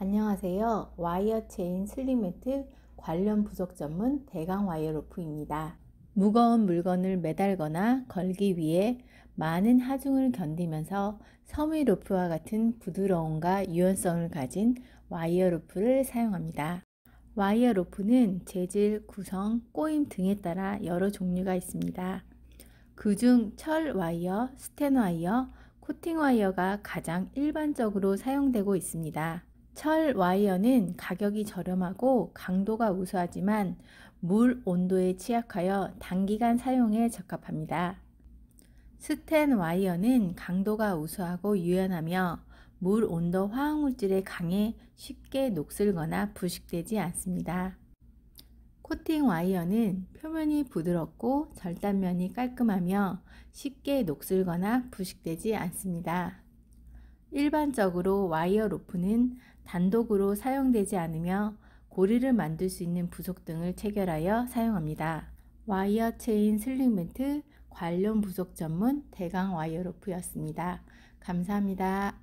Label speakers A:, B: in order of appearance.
A: 안녕하세요. 와이어 체인 슬림 매트 관련 부속 전문 대강 와이어 로프입니다. 무거운 물건을 매달거나 걸기 위해 많은 하중을 견디면서 섬유 로프와 같은 부드러움과 유연성을 가진 와이어 로프를 사용합니다. 와이어 로프는 재질, 구성, 꼬임 등에 따라 여러 종류가 있습니다. 그중 철 와이어, 스텐 와이어, 코팅 와이어가 가장 일반적으로 사용되고 있습니다. 철 와이어는 가격이 저렴하고 강도가 우수하지만 물 온도에 취약하여 단기간 사용에 적합합니다. 스텐 와이어는 강도가 우수하고 유연하며 물 온도 화학물질에 강해 쉽게 녹슬거나 부식되지 않습니다. 코팅 와이어는 표면이 부드럽고 절단면이 깔끔하며 쉽게 녹슬거나 부식되지 않습니다. 일반적으로 와이어 로프는 단독으로 사용되지 않으며 고리를 만들 수 있는 부속 등을 체결하여 사용합니다. 와이어 체인 슬링멘트 관련 부속 전문 대강 와이어 로프였습니다. 감사합니다.